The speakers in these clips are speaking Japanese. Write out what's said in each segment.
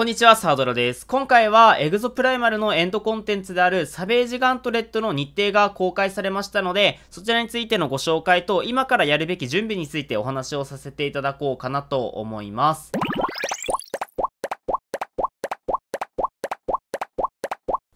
こんにちは、サードラです。今回は、エグゾプライマルのエンドコンテンツであるサベージガントレットの日程が公開されましたので、そちらについてのご紹介と、今からやるべき準備についてお話をさせていただこうかなと思います。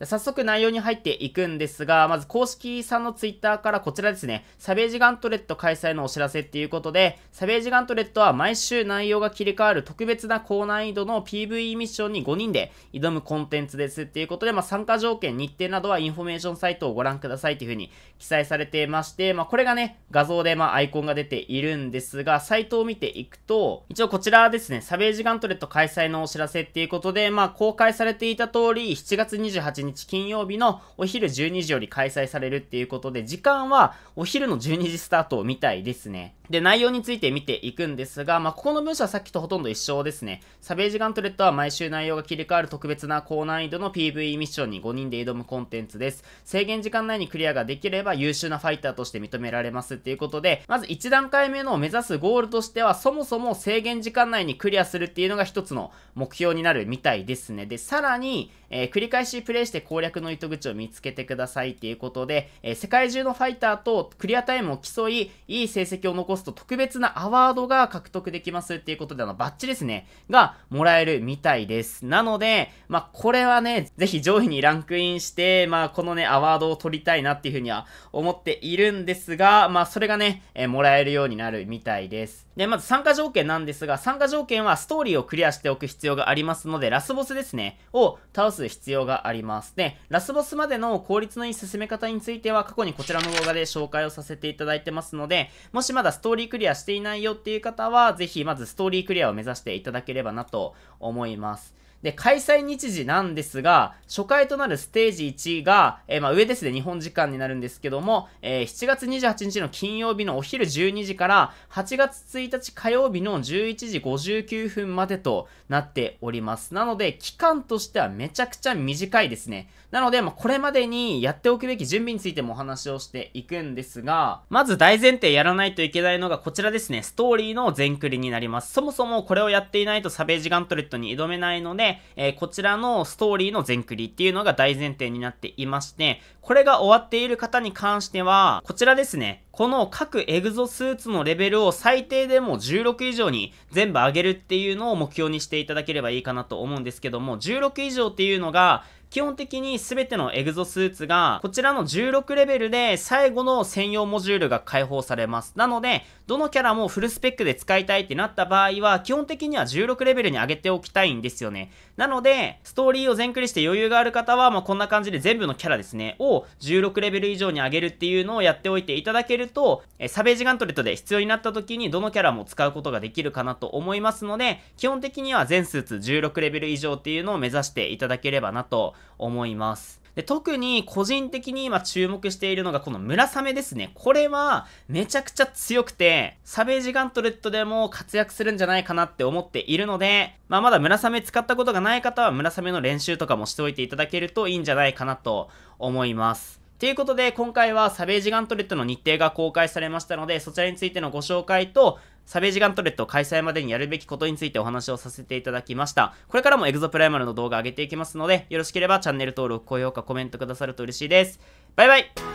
早速内容に入っていくんですが、まず公式さんのツイッターからこちらですね、サベージガントレット開催のお知らせっていうことで、サベージガントレットは毎週内容が切り替わる特別な高難易度の PVE ミッションに5人で挑むコンテンツですっていうことで、まあ、参加条件、日程などはインフォメーションサイトをご覧くださいっていう風に記載されてまして、まあ、これがね、画像でまアイコンが出ているんですが、サイトを見ていくと、一応こちらですね、サベージガントレット開催のお知らせっていうことで、まあ、公開されていた通り、7月28日日金曜日のお昼12時より開催されるっていうことで、時間はお昼の12時スタートみたいですね。で、内容について見ていくんですが、まあ、ここの文章はさっきとほとんど一緒ですね。サベージガントレットは毎週内容が切り替わる特別な高難易度の PVE ミッションに5人で挑むコンテンツです。制限時間内にクリアができれば優秀なファイターとして認められますっていうことで、まず1段階目の目指すゴールとしては、そもそも制限時間内にクリアするっていうのが一つの目標になるみたいですね。で、さらに、えー、繰り返しプレイして攻略の糸口を見つけてくださいっていうことで、えー、世界中のファイターとクリアタイムを競い、いい成績を残ポすと特別なアワードが獲得できますっていうことで、あの、バッチですね、がもらえるみたいです。なので、まあ、これはね、ぜひ上位にランクインして、まあ、このね、アワードを取りたいなっていうふうには思っているんですが、まあ、それがね、えー、もらえるようになるみたいです。で、まず参加条件なんですが、参加条件はストーリーをクリアしておく必要がありますので、ラスボスですね、を倒す必要があります。で、ラスボスまでの効率のいい進め方については、過去にこちらの動画で紹介をさせていただいてますので、もしまだストーリークリアしていないよっていう方は、ぜひまずストーリークリアを目指していただければなと思います。で、開催日時なんですが、初回となるステージ1が、えー、まあ、上ですね、日本時間になるんですけども、えー、7月28日の金曜日のお昼12時から、8月1日火曜日の11時59分までとなっております。なので、期間としてはめちゃくちゃ短いですね。なので、まあ、これまでにやっておくべき準備についてもお話をしていくんですが、まず大前提やらないといけないのがこちらですね、ストーリーの全クリになります。そもそもこれをやっていないとサベージガントレットに挑めないので、えー、こちらのストーリーの全クリっていうのが大前提になっていまして、これが終わっている方に関しては、こちらですね、この各エグゾスーツのレベルを最低でも16以上に全部上げるっていうのを目標にしていただければいいかなと思うんですけども、16以上っていうのが、基本的に全てのエグゾスーツが、こちらの16レベルで最後の専用モジュールが解放されます。なので、どのキャラもフルスペックで使いたいってなった場合は、基本的には16レベルに上げておきたいんですよね。なので、ストーリーを全クリして余裕がある方は、まあ、こんな感じで全部のキャラですね、を16レベル以上に上げるっていうのをやっておいていただけると、えサベージガントレットで必要になった時にどのキャラも使うことができるかなと思いますので、基本的には全スーツ16レベル以上っていうのを目指していただければなと思います。で、特に個人的に今注目しているのがこの村雨ですね。これはめちゃくちゃ強くて、サベージガントレットでも活躍するんじゃないかなって思っているので、まあまだ村雨使ったことがない方は村雨の練習とかもしておいていただけるといいんじゃないかなと思います。ということで、今回はサベージガントレットの日程が公開されましたので、そちらについてのご紹介と、サベージガントレット開催までにやるべきことについてお話をさせていただきました。これからもエグゾプライマルの動画上げていきますので、よろしければチャンネル登録、高評価、コメントくださると嬉しいです。バイバイ